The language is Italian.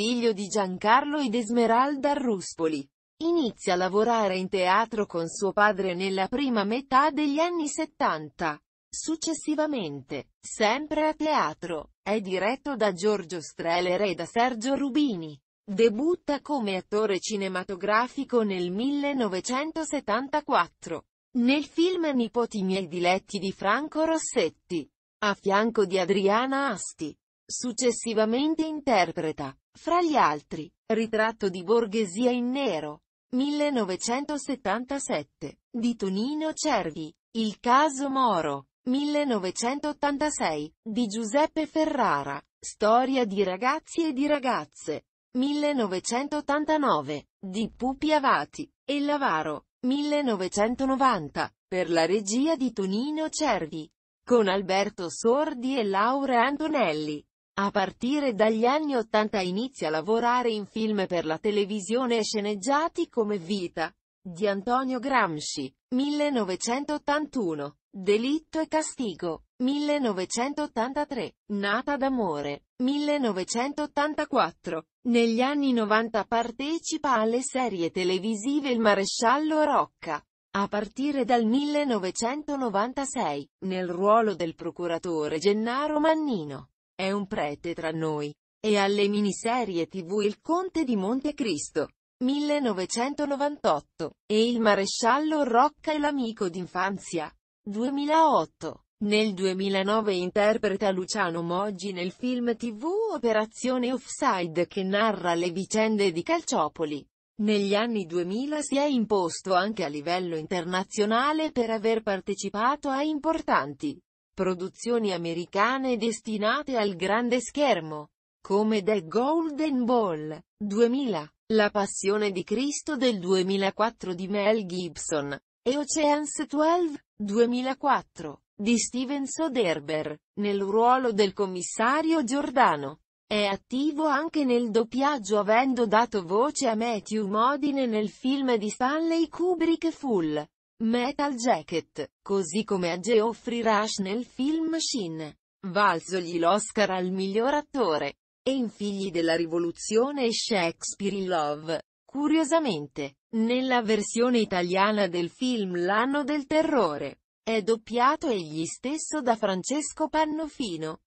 figlio di Giancarlo ed Esmeralda Ruspoli. Inizia a lavorare in teatro con suo padre nella prima metà degli anni 70. Successivamente, sempre a teatro, è diretto da Giorgio Streller e da Sergio Rubini. Debutta come attore cinematografico nel 1974, nel film Nipoti miei diletti di Franco Rossetti, a fianco di Adriana Asti. Successivamente interpreta, fra gli altri, Ritratto di borghesia in nero, 1977, di Tonino Cervi, Il caso Moro, 1986, di Giuseppe Ferrara, Storia di ragazzi e di ragazze, 1989, di Pupi Avati, e Lavaro, 1990, per la regia di Tonino Cervi, con Alberto Sordi e Laura Antonelli. A partire dagli anni Ottanta inizia a lavorare in film per la televisione e sceneggiati come Vita, di Antonio Gramsci, 1981, Delitto e castigo, 1983, Nata d'amore, 1984. Negli anni 90 partecipa alle serie televisive Il maresciallo Rocca. A partire dal 1996, nel ruolo del procuratore Gennaro Mannino. È un prete tra noi. E alle miniserie tv Il Conte di Montecristo. 1998. E Il Maresciallo Rocca e l'amico d'infanzia. 2008. Nel 2009 interpreta Luciano Moggi nel film tv Operazione Offside che narra le vicende di Calciopoli. Negli anni 2000 si è imposto anche a livello internazionale per aver partecipato a importanti produzioni americane destinate al grande schermo, come The Golden Ball, 2000, La Passione di Cristo del 2004 di Mel Gibson, e Oceans 12, 2004, di Steven Soderber, nel ruolo del commissario Giordano. È attivo anche nel doppiaggio avendo dato voce a Matthew Modine nel film di Stanley Kubrick Full Metal Jacket, così come a Geoffrey Rush nel film Shin. Valsogli l'Oscar al miglior attore. E in Figli della rivoluzione e Shakespeare in Love. Curiosamente, nella versione italiana del film L'anno del terrore, è doppiato egli stesso da Francesco Pannofino.